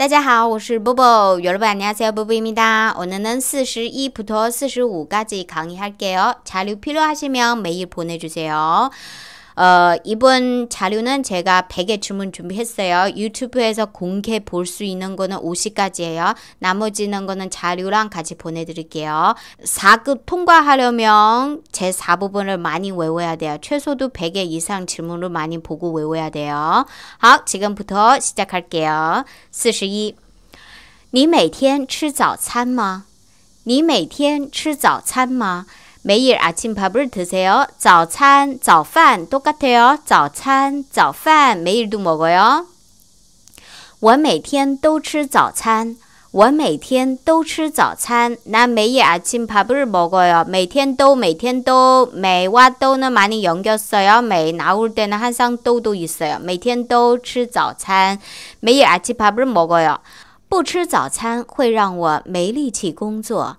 大家好，我是 보보. 여러분 안녕하세요, 보보입니다. 오늘은 41부터 45까지 강의할게요. 자료 필요하시면 메일 보내주세요. 어, 이번 자료는 제가 100개 주문 준비했어요. 유튜브에서 공개 볼 수 있는 거는 50까지예요. 나머지는 거는 자료랑 같이 보내드릴게요. 4급 통과하려면 제 4부분을 많이 외워야 돼요. 최소도 100개 이상 질문을 많이 보고 외워야 돼요. 好, 어, 지금부터 시작할게요. 41. 你每天吃早餐吗？你每天吃早餐吗？每日아침怕不是세요早餐早饭多噶多哦，早餐早饭每日都么个哟？我每天都吃早餐，我每天都吃早餐。那每日阿清怕不是么个哟？每天都每天都每晚都那买点羊角酸药，每那屋点那喊上都豆一些。每天都吃早餐，每日阿清怕不是么个哟？不吃早餐会让我没力气工作。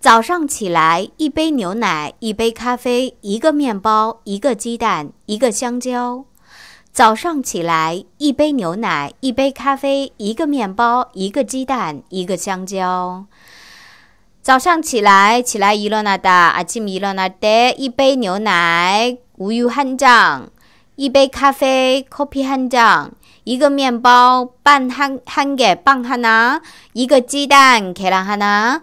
早上起来，一杯牛奶，一杯咖啡，一个面包，一个鸡蛋，一个香蕉。早上起来，一杯牛奶，一杯咖啡，一个面包，一个鸡蛋，一个香蕉。早上起来，起来伊罗那达阿基米罗那得一杯牛奶，无油汉张，一杯咖啡，咖啡汉张，一个面包，半汉汉给半汉拿，一个鸡蛋，克朗汉啊。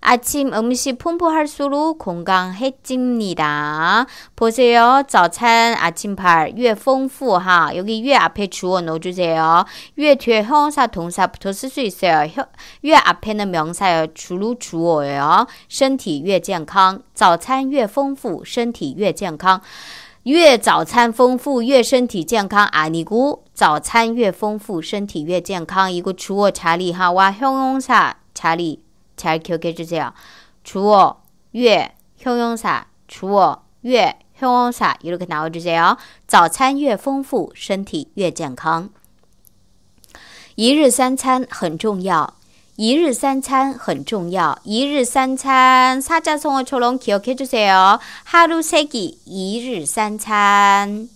아침 음식 풍부할수록 건강해집니다. 보세요. 早餐 아침밥 越丰富하 여기 越 앞에 주어 넣어주세요. 越 뒤에 형사 동사 붙어 수 있어요. 越 앞에는 명사요 주로 주어예요. 身体越健康早餐越丰富身体越健康越早餐丰富越身体健康 아니고 早餐越丰富身体越健康이거 주어 자리하와 형용사 자리 잘 기억해 주세요. 주어, 예, 형용사, 주어, 예, 형용사 이렇게 나와주세요. 早餐越丰富，身体越健康。一日三餐很重要.一日三餐很重要.一日三餐 사자성어처럼 기억해 주세요. 하루 세끼 一日三餐.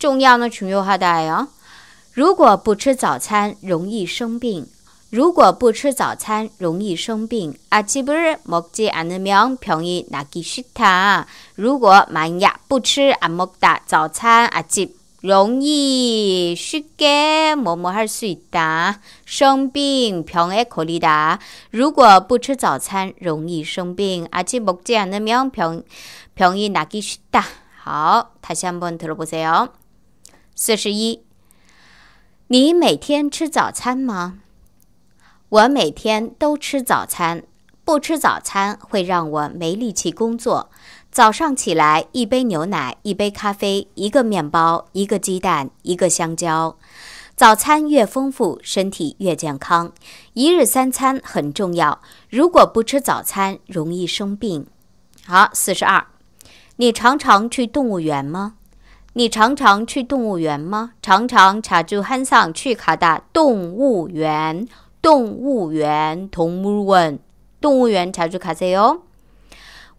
重要는 중요하다요如果不吃早餐容易生病。 如果不吃早餐，容易生病。아침부터먹지안으면병이나기쉽 다。 如果半夜不吃阿么大早餐，阿吉容易输给某某害死哒，生病病的可怜哒。如果不吃早餐，容易生病。아침부터먹지안으면병병이나기쉽 다。 好，다음번들어보세 요。 四十一，你每天吃早餐吗？我每天都吃早餐，不吃早餐会让我没力气工作。早上起来，一杯牛奶，一杯咖啡，一个面包，一个鸡蛋，一个香蕉。早餐越丰富，身体越健康。一日三餐很重要，如果不吃早餐，容易生病。好，四十二。你常常去动物园吗？你常常去动物园吗？常常查住汉桑去卡达动物园。 동우园, 동물원. 동물원 자주 가세요?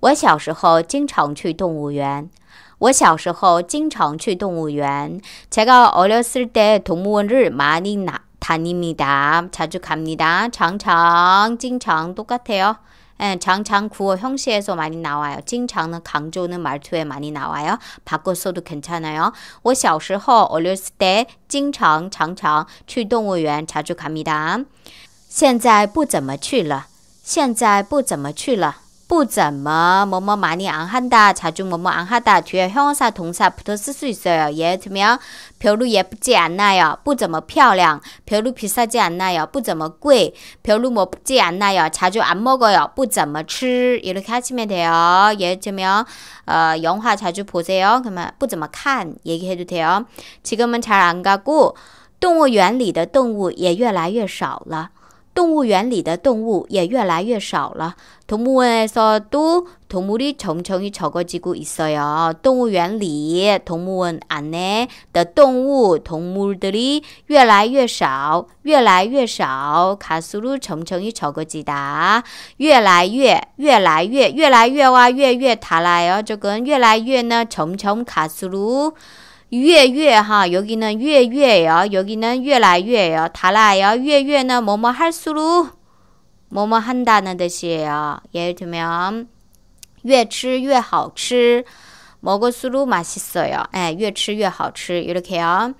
我小时候经常去动物园.我小时候经常去动物园. 제가 어렸을 때 동물원을 많이 나, 다닙니다. 자주 갑니다. 장장, 찡장 똑같아요. 예, 장장 구어 형식에서 많이 나와요. 찡장은 강조는 말투에 많이 나와요. 바꿔 써도 괜찮아요. 我小时候 어렸을 때 찡장, 장장, 去动物园 자주 갑니다. 现在不怎么去了。现在不怎么去了，不怎么。某某马尼昂哈哒，查具某某昂哈哒，去香山铜山不都四岁色哟？也怎么样？票路也不贵安哟，不怎么漂亮。票路比啥子奈哟，不怎么贵。票路么不贵安哟，茶具安么个哟，不怎么吃。一路开出面条，也怎么样？呃，영화자주보세 요， 干嘛不怎么看？也开出去没得지금은차안가 고， 动物园里的动物也越来越少了。动物园里的动物也越来越少了。同木文说都同木的虫虫伊超过几股意思呀？动物园里同木文阿内，的动物同木的里越来越少，越来越少。卡苏鲁虫虫伊超过几大？越来越，越来越，越来越哇，越越大来哦，这个越来越呢，虫虫卡苏鲁。月月哈 여기는 月月예요. 여기는 越来越예요. 달아요. 越越는 뭐뭐 할수록 뭐뭐 한다는 뜻이에요. 예를 들면 越吃越好吃 먹을수록 맛있어요. 예, 越吃越好吃 이렇게요.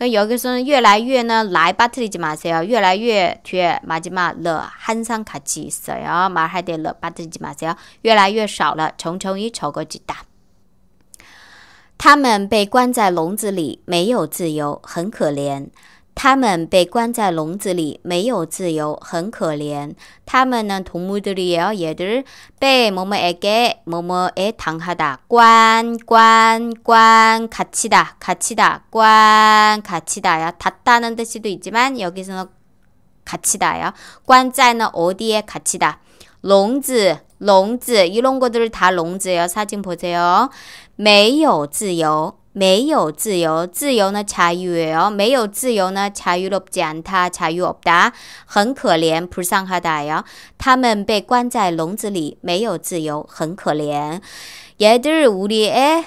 여기서는 越来越는 来 빠뜨리지 마세요. 越来越 뒤에 마지막 了 항상 같이 있어요. 말할 때了 빠뜨리지 마세요. 越来越少了 점점이 적어지다. 他们被关在笼子里，没有自由，很可怜。他们被关在笼子里，没有自由，很可怜。他们呢，동물들이에요얘들被뭐뭐에게뭐뭐에당하다关关关갇히다갇히다关갇히다야닫다는뜻이도있지만여기서는갇히다요关在呢어디에갇히다笼子 笼子，一笼过都是他笼子，要杀进破车哦。没有自由，没有自由，自由呢？자유 요， 没有自由呢？자유롭지않 다， 자유없 다， 很可怜。菩萨哈达哟，他们被关在笼子里，没有自由，很可怜。여드우리에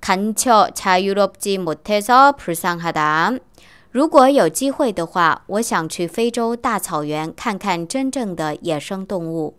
간접자유롭지못해서불상하 다。 如果有机会的话，我想去非洲大草原看看真正的野生动物。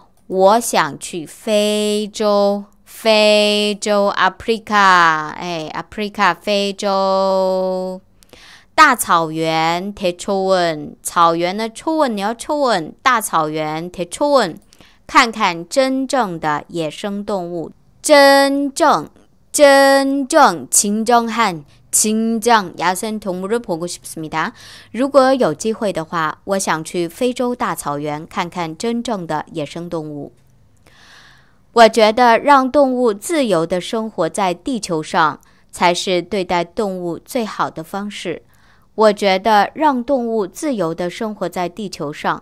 我想去非洲，非洲，Africa，哎，Africa，非洲，大草原，Tetuan，草原的 Tuan，你要 t u n 大草原 t e t u n 看看真正的野生动物，真正，真正，秦中汉。请将牙签从木制排骨上撕下。如果有机会的话，我想去非洲大草原看看真正的野生动物。我觉得让动物自由地生活在地球上，才是对待动物最好的方式。我觉得让动物自由地生活在地球上。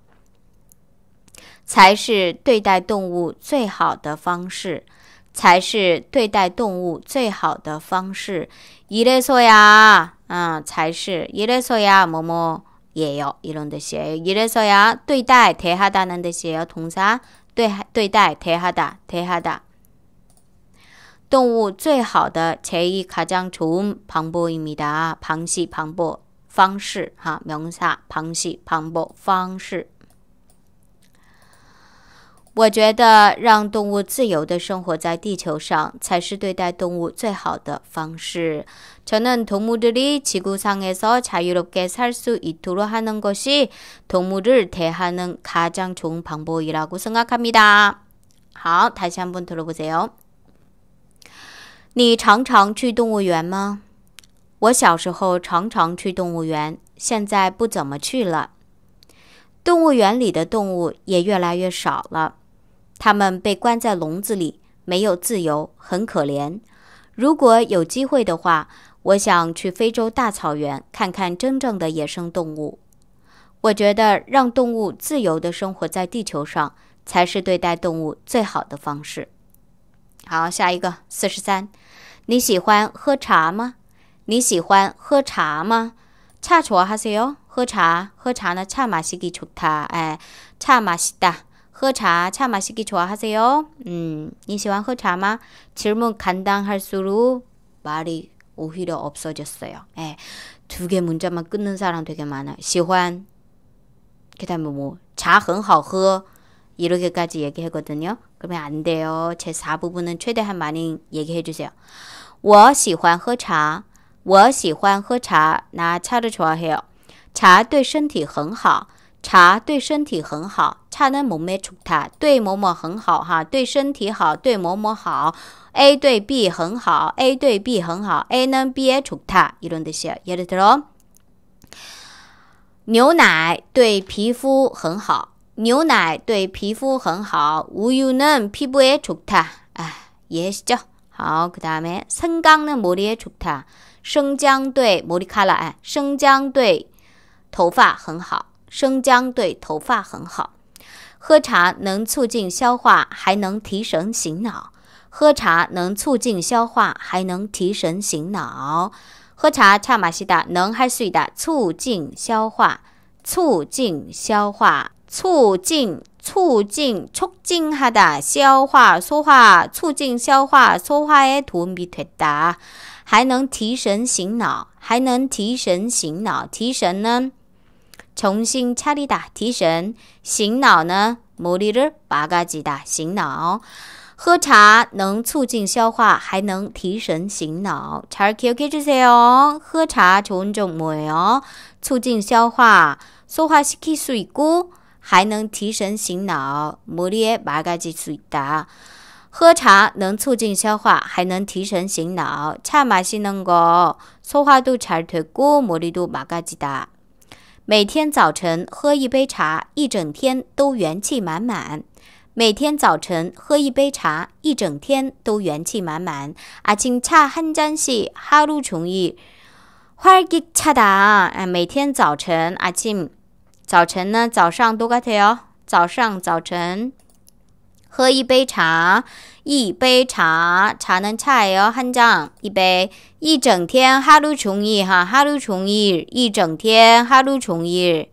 才是对待动物最好的方式，才是对待动物最好的方式。이래서 야， 嗯，才是이래서 야， 某某也要이런뜻이에요이래서 야， 对待태하다는뜻이에요동사对对待태하 다， 태하 다。 动物最好的，제일가장좋은방법입니다방식방법方式哈描述下，방식방법方式。我觉得让动物自由地生活在地球上才是对待动物最好的方式。承认同母之弟，地球上에서자유롭게살수있도록하는것이동물을대하는가장좋은방법이라고생각합니 다。 好，태상분들어보세요你常常去动物园吗？我小时候常常去动物园，现在不怎么去了。动物园里的动物也越来越少了。他们被关在笼子里，没有自由，很可怜。如果有机会的话，我想去非洲大草原看看真正的野生动物。我觉得让动物自由地生活在地球上，才是对待动物最好的方式。好，下一个四十三，你喜欢喝茶吗？你喜欢喝茶吗？차좋아하세요喝茶，喝茶呢？차마시기좋 다。 哎，차마시 다。 喝茶,차 마시기 좋아하세요? 음, 你喜欢喝茶吗? 질문 간단할수록 말이 오히려 없어졌어요. 예. 두개 문자만 끊는 사람 되게 많아요. 喜그 다음에 뭐, 茶很好喝, 이렇게까지 얘기하거든요. 그러면 안 돼요. 제 4부분은 최대한 많이 얘기해 주세요. 我喜欢喝茶.我喜欢喝茶.나 차를 좋아해요. 茶对身体很好.茶对身体很好，茶呢某灭出它。对某某很好哈，对身体好，对某某好。A 对 B 很好，A 对 B 很好，A 呢 B 也出它。一轮这些，耶了得咯。牛奶对皮肤很好，牛奶对皮肤很好。乌油能皮肤也出它，哎，yes 着。好，可他们生姜能磨灭出它，生姜对磨利开了哎，生姜对头发很好。生姜对头发很好，喝茶能促进消化，还能提神醒脑。喝茶能促进消化，还能提神醒脑。喝茶，茶马西达能还睡的促进消化，促进消化，促进促进促进哈的消化说话，促进消化消化的多米特哒，还能提神醒脑，还能提神醒脑，提神呢？ 정신 차리다, 提神.醒脑呢, 머리를 막아지다, 醒脑. 喝茶能促进消化还能提神醒脑잘 기억해 주세요. 喝茶 좋은 점 뭐예요? 促进消化, 소화시킬 수 있고 还能提神醒脑, 머리에 맑아질 수 있다. 喝茶能促进消化还能提神醒脑.차 마시는 거 소화도 잘 됐고 머리도 맑아지다. 每天早晨喝一杯茶，一整天都元气满满。每天早晨喝一杯茶，一整天都元气满满。아침차한잔씩하루종일활기차다啊，每天早晨，아침早晨呢，早上多快点哦，早上早晨喝一杯茶。一杯茶，茶呢？采哟，한脏。一杯，一整天哈喽虫姨哈，哈喽虫姨，一整天哈喽虫姨，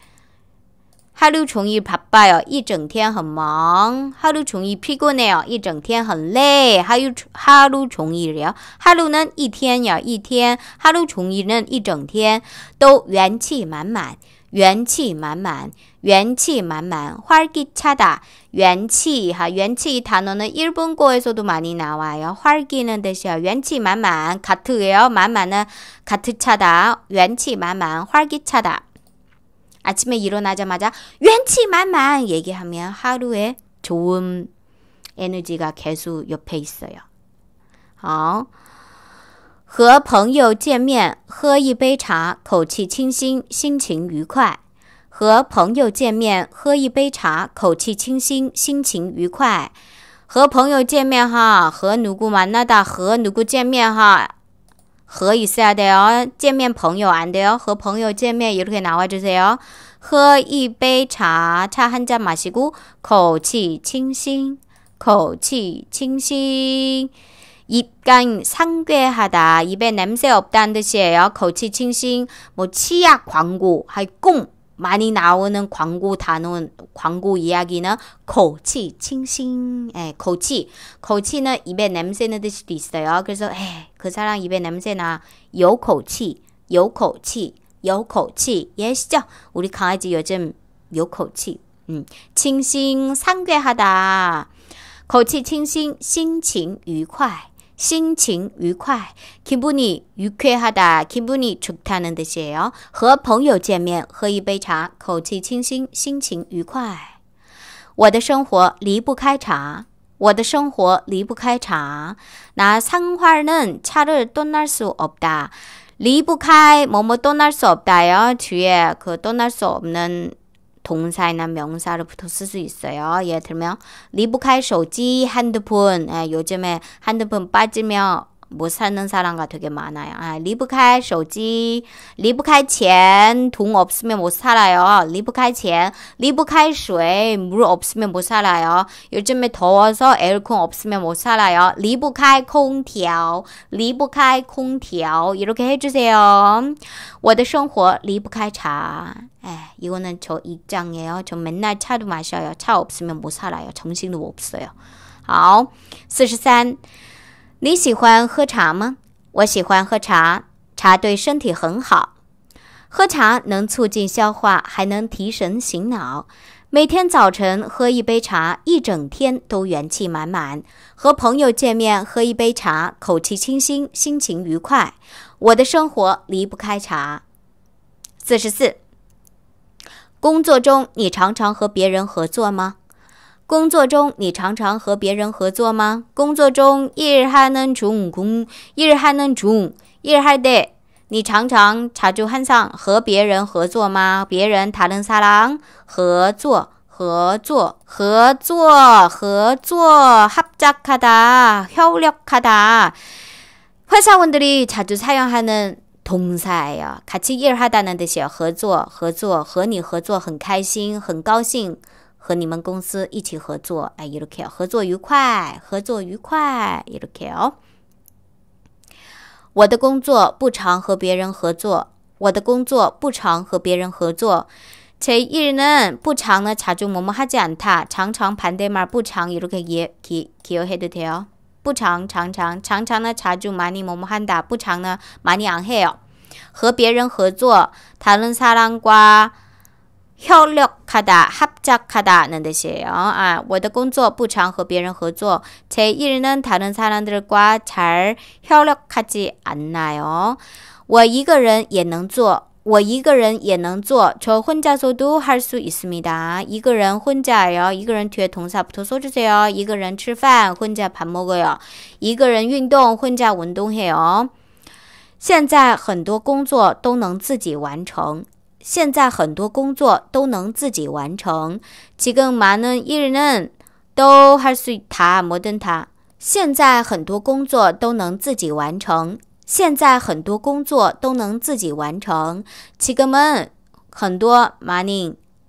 哈喽虫姨爬爬哟，一整天很忙，哈喽虫姨屁股呢哟，一整天很累，还有哈喽虫姨哟，哈喽呢一天呀一天，哈喽虫姨呢一整天都元气满满。元气 만만, 元气 만만, 활기차다. 元气, 하, 元气 단어는 일본어에서도 많이 나와요. 활기는 뜻이야. 元气 만만, 같으예요. 만만은 같으차다. 元气 만만, 활기차다. 아침에 일어나자마자 元气 만만 얘기하면 하루에 좋은 에너지가 계속 옆에 있어요. 어? 和朋友见面喝一杯茶，口气清新，心情愉快。和朋友见面喝一杯茶，口气清新，心情愉快。和朋友见面哈，和奴姑嘛，那达和奴姑见面哈，喝一下的哦，见面朋友俺的哟，和朋友见面也可以拿外这些哦。喝一杯茶，茶汉加马西姑，口气清新，口气清新。 입간 상괴하다, 입에 냄새 없다는 뜻이에요. 거치 칭싱, 뭐 치약 광고, 할꽁 많이 나오는 광고 단어, 광고 이야기는 거치 칭싱, 예, 거치, 거치는 입에 냄새는 뜻도 있어요. 그래서 에, 그 사람 입에 냄새나 요거치, 요거치, 요거치, 예시죠? 우리 강아지 요즘 요거치, 음, 칭싱 상괴하다. 口气清新，心情愉快。心情愉快 k i b u n y u k 하다 k i b u n i chutane s 和朋友见面，喝一杯茶，口气清新，心情愉快。我的生活离不开茶，我的生活离不开茶，na c h a a 를떠날수없 다， 离不开某某，떠날수없다 요， 뒤에그떠날수없는 동사이나 명사로부터 쓸 수 있어요. 예를 들면 리부카의 쇼지 핸드폰 예, 요즘에 핸드폰 빠지면 못 뭐 사는 사람과 되게 많아요. 아, 리브칼 쇼지, 리브칼 钱,돈 없으면 못 살아요. 리브칼 钱, 리브칼 쇠, 물 없으면 못 살아요. 요즘에 더워서 에어컨 없으면 못 살아요. 리브칼 콩调, 리브칼 콩调 이렇게 해주세요. 我的生活离不开茶. 에, 이거는 저 입장이에요. 저 맨날 차도 마셔요. 차 없으면 못 살아요. 정신도 없어요. 好四十你喜欢喝茶吗？我喜欢喝茶，茶对身体很好。喝茶能促进消化，还能提神醒脑。每天早晨喝一杯茶，一整天都元气满满。和朋友见面喝一杯茶，口气清新，心情愉快。我的生活离不开茶。四十四，工作中你常常和别人合作吗？工作中你常常和别人合作吗？工作中日还能充工，日还能一日还得。你常常查究汉上和别人合作吗？别人他能啥郎合作？合作？合作？合作？合作？合作？合作？合作？合作？合作？合作？合作？合作？合作？合作？合作？合作？合作？合作？合合作？合作？合作？合作？合作？合作？合作？和你们公司一起合作，哎，伊鲁克合作愉快，合作愉快，伊鲁克尔。我的工作不常和别人合作，我的工作不常和别人合作。才伊人不常呢，查住么么哈讲他，常常盘得嘛不常伊鲁克尔，伊伊伊要黑都听不常常常常呢，查住嘛尼么么喊他，不常呢嘛尼昂黑哦。和别人合作，他能擦啷瓜。 협력하다, 합작하다는 뜻이에요. 아, 我的工作不常和别人合作.제 일은 다른 사람들과 잘 협력하지 않나요? 我一个人也能做.我一个人也能做.저 혼자서도 할 수 있습니다. 一个人혼자요一个人 뒤에 동사부터 써주세요. 一个人吃饭, 혼자 밥 먹어요. 一个人 운동, 혼자 운동해요. 现在很多工作都能自己完成。现在很多工作都能自己完成。现在很多工作都能自己完成。现在很多工作都能自己完成。现在很多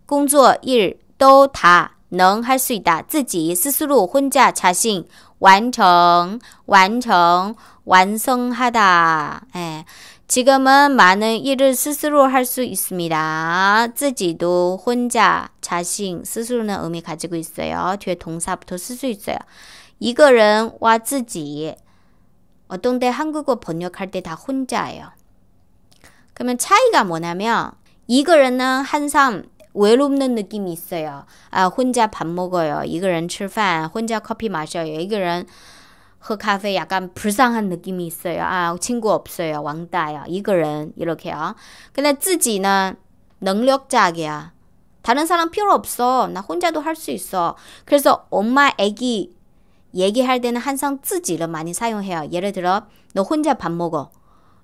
工作日都他能还是的自己思路婚嫁查询完成完成完成哈达哎。 지금은 많은 일을 스스로 할 수 있습니다. 自己도 혼자, 자신, 스스로는 의미 가지고 있어요. 뒤에 동사 붙쓸 수 있어요. 이거는 와自己 어떤 때 한국어 번역할 때 다 혼자예요. 그러면 차이가 뭐냐면 이거는 항상 외롭는 느낌이 있어요. 아, 혼자 밥 먹어요. 이거는 吃饭, 혼자 커피 마셔요. 이거는 喝咖啡 약간 불쌍한 느낌이 있어요. 아, 친구 없어요. 왕따요 이거는 이렇게요. 근데 自己는 능력자이야. 다른 사람 필요 없어. 나 혼자도 할 수 있어. 그래서 엄마 애기 얘기할 때는 항상 自己를 많이 사용해요. 예를 들어 너 혼자 밥 먹어.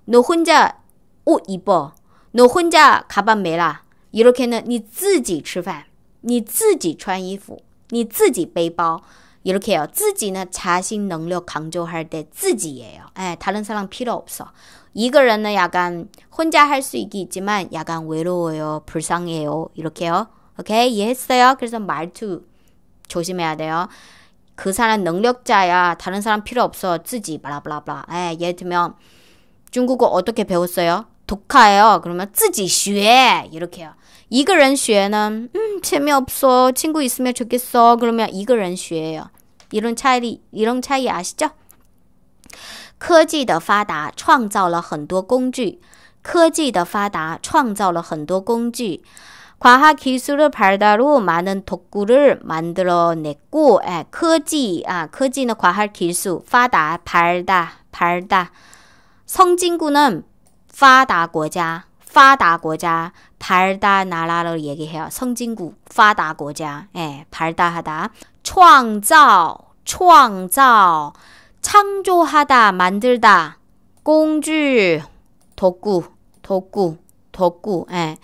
너 혼자 옷 입어. 너 혼자 가방 메라. 이렇게는 你自己吃饭.你自己穿衣服.你自己背包。 이렇게 해요. 自己는 자신 능력 강조할 때 自己예요. 에, 예, 다른 사람 필요 없어. 이거는 약간 혼자 할 수 있지만 약간 외로워요. 불쌍해요. 이렇게요. 오케이? 이해했어요? 그래서 말투 조심해야 돼요. 그 사람 능력자야. 다른 사람 필요 없어. 自己 블라블라블라. 에, 예, 예를 들면 중국어 어떻게 배웠어요? 독하예요. 그러면 自己学 이렇게요. 一个人学呢? 음, 재미없어. 친구 있으면 좋겠어. 그러면 一个人学예요. 이런 차이 이런 차이 아시죠? 科技的发达创造了很多工具。科技的发达创造了很多工具。 과학 기술의 발달로 많은 도구를 만들어냈고, 에, 크지, 아, 크지는 과학 기술, 파다, 발다, 발다. 성진구는 파다 국가, 파다 국가, 발다 나라를 얘기해요. 성진구, 파다 국가, 예, 발다하다. 创造,创造, 창조하다, 만들다. 공주, 도구, 도구, 도구. 예.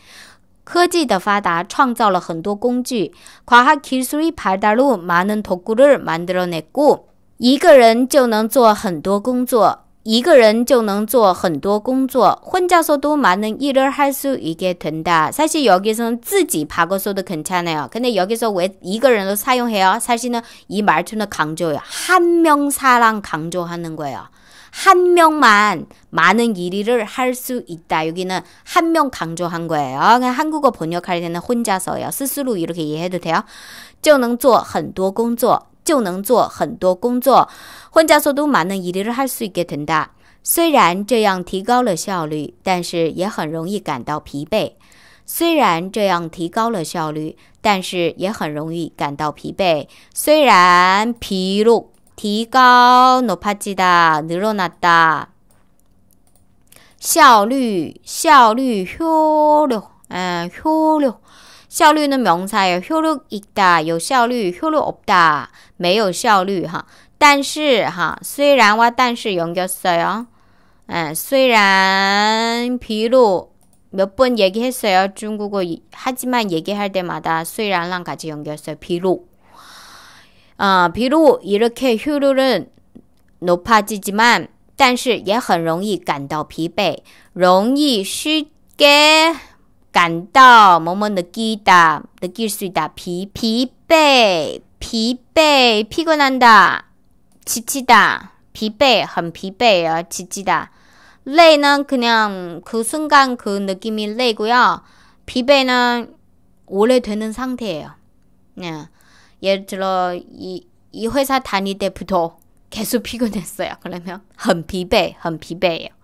科技的发达创造了很多工具，과학기술의 발달로 많은 도구를 만들어냈고, 一个人就能做很多工作。 一个人就能做很多工作，혼자서도많은일을할수있게된 다。 사실여기서는自己박아서도괜찮아요근데여기서왜一个人도사용해요사실은이말투는강조예요한 명 사랑 강조하는 거예요。 한 명만 많은 일을 할 수 있다. 여기는 한 명 강조한 거예요. 한국어 번역할 때는 혼자서요. 스스로 이렇게 이해해도 돼요. 就能做很多工作就能做很多工作，换加速度嘛能一滴儿海水给腾大。虽然这样提高了效率，但是也很容易感到疲惫。虽然这样提高了效率，但是也很容易感到疲惫。虽然疲劳提高높았지다늘어났 다， 效率效率효율 효력. 효率는 명사예요. 효력 있다, 요效率, 효력 없다, 没有效率哈. 但是哈，虽然와 但是 연결어요. 에, 虽然 비록 몇번 얘기했어요. 중국어 하지만 얘기할 때마다 虽然랑 같이 연결했어요. 비록. 어, 비록 이렇게 효율은 높아지지만 但是也很容易感到疲惫，容易쉽게 간다, 뭐뭐 느끼다, 느낄 수 있다. 비, 비배, 비배, 피곤한다, 지치다, 비배, 很疲惫요 어, 지치다. 레는 그냥 그 순간 그 느낌이 레고요. 비배는 오래되는 상태예요. 예. 예를 들어 이, 이 회사 다닐 때부터 계속 피곤했어요. 그러면 很疲惫很疲惫요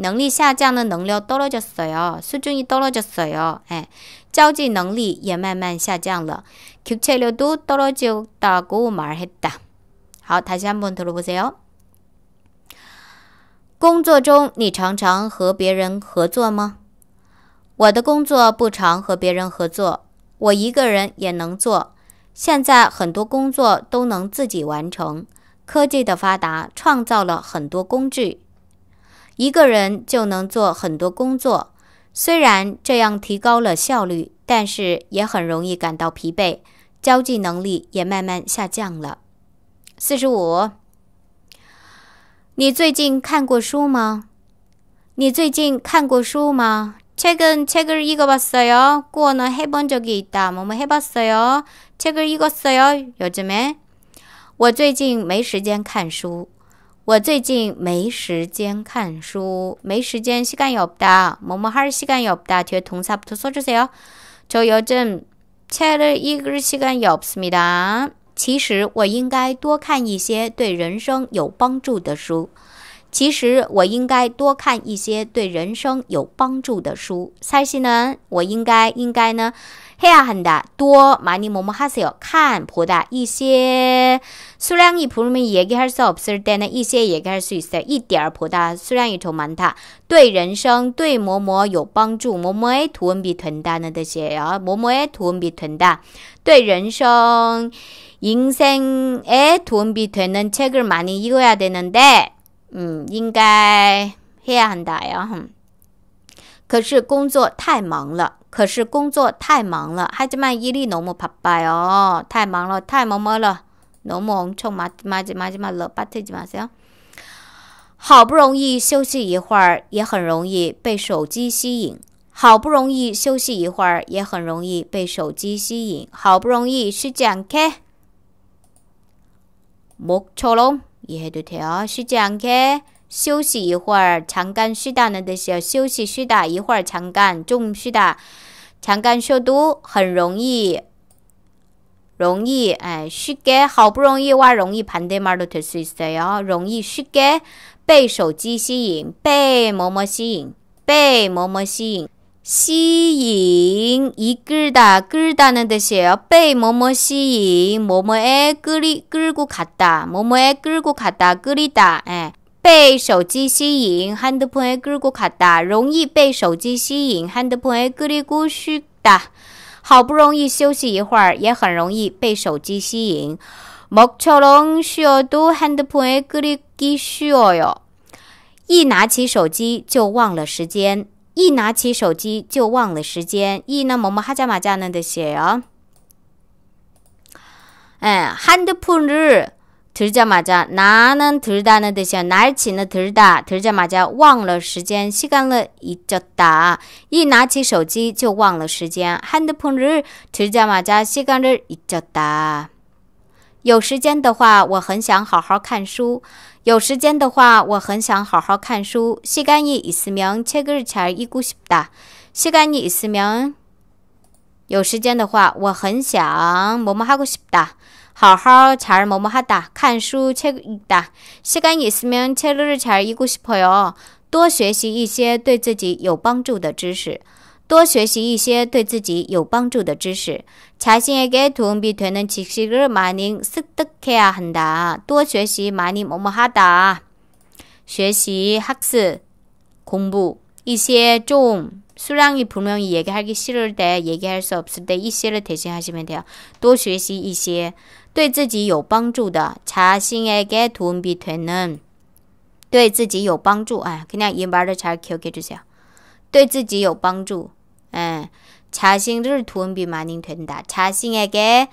能力下降的能量多了就衰哦，水准一多了就衰哦，哎，交际能力也慢慢下降了。七十六度多了就打鼓马黑哒。好，他先蒙特鲁布塞哦。工作中你常常和别人合作吗？我的工作不常和别人合作，我一个人也能做。现在很多工作都能自己完成，科技的发达创造了很多工具。一个人就能做很多工作，虽然这样提高了效率，但是也很容易感到疲惫，交际能力也慢慢下降了。四十五，你最近看过书吗？你最近看过书吗？최근책을읽어봤어요구워나해본적이있다뭐뭐해봤어요책을읽었어요有字没？我最近没时间看书。我最近没时间看书，没时间细看也不得，某某还是细看也不得，贴同啥不脱所这些哦。抽油正拆了一根细看也不死米哒。其实我应该多看一些对人生有帮助的书。其实我应该多看一些对人生有帮助的书。猜西呢？我应该应该呢？ 해야 한다. 多 많이 뭐뭐 하세요. 看 보다 一些 수량이 분명히 얘기할 수 없을 때는 一些 얘기할 수 있어요. 一点 보다 수량이 더 많다. 对人生对뭐뭐有帮助뭐뭐에 도움이 된다는 뜻이에요. 뭐뭐에 도움이 된다. 对人生 인생에 도움이 되는 책을 많이 읽어야 되는데 음, 应该 해야 한다요. 可是工作太忙了。可是工作太忙了，哈吉曼伊利农木帕拜哦，太忙了，太忙忙了，农木冲马马吉马吉马了，巴特吉马加。好不容易休息一会儿，也很容易被手机吸引。好不容易休息一会儿，也很容易被手机吸引。好不容易是讲开，课，木丑龙耶都听啊，是讲开。 休息一会儿，잠깐 쉬다는 뜻이에요.休息 쉬다, 一会儿 잠깐, 좀 쉬다. 잠깐 쉬어도 很容易容易, 에, 쉽게, 好不容易와 容易 반대말로 될수 있어요. 容易 쉽게 被手机吸引,被뭐뭐吸引,被뭐뭐吸引. 시잉 이끌다 끌다는 뜻이에요. 빼 뭐뭐 시잉 뭐뭐에 끌이 끌고 갔다 뭐뭐에 끌고 갔다 끌이다. 예. 被手机吸引 h a n d p h o n 卡哒，容易被手机吸引，handphone 哒。好不容易休息一会儿，也很容易被手机吸引。木秋龙需要多 handphone g 一拿起手机就忘了时间，一拿起手机就忘了时间。一呢么么哈家马家呢的些啊，哎 h a n d p 日。 들자마자 나는 들다는 뜻이야. 날치는 들다. 들자마자 忘了时间, 시간을 잊었다. 이 나치 手机就忘了时间. 핸드폰을 들자마자 시간을 잊었다. 有时间的话，我很想好好看书。有时间的话，我很想好好看书。시간이있으면책을잘읽고싶다。 시간이있으면有时间的话，我很想뭐뭐하고싶다。 하하 잘 뭐뭐 하다. 看书책 읽다. 시간이 있으면 책을 잘 읽고 싶어요. 多学习一些对自己有帮助的知识.多学习一些对自己有帮助的知识. 자신에게 도움이 되는 지식을 많이 습득해야 한다. 多学习 많이 뭐뭐 하다. 学习 학습 공부. 이시좀 수량이 분명히 얘기하기 싫을 때 얘기할 수 없을 때 이시를 대신하시면 돼요. 또学习一些 对自己有帮助的，查询的 g 图文笔全能，对自己有帮助，哎，跟你一般都查 QQ 这些，对自己有帮助，嗯，查询是图文笔马铃腾达，查询的 g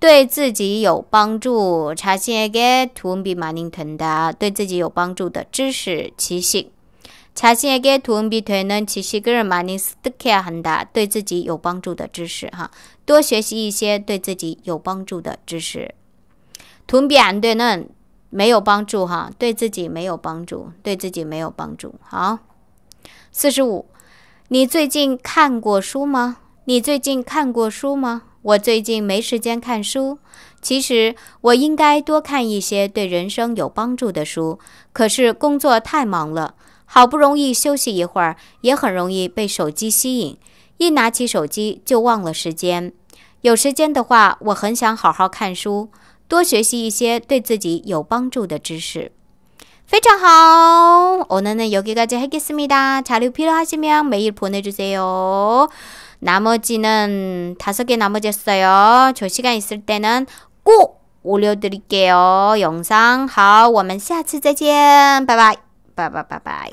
对自己有帮助，查询的 get 图文笔马铃腾达，对自己有帮助的知识提醒。下次也给图文比对呢，其实个人马尼斯得看很多对自己有帮助的知识哈，多学习一些对自己有帮助的知识。图文对呢没有帮助哈，对自己没有帮助，对自己没有帮助。好，四十五，你最近看过书吗？你最近看过书吗？我最近没时间看书。其实我应该多看一些对人生有帮助的书，可是工作太忙了。好不容易休息一会儿，也很容易被手机吸引。一拿起手机就忘了时间。有时间的话，我很想好好看书，多学习一些对自己有帮助的知识。非常好。오늘은여기까지해겠습니다자료필요하시면매일보내주세요나머지는다섯개나머졌어요저시간있을때는꼭우려드리게요영상好，我们下次再见，拜拜，拜拜，拜拜。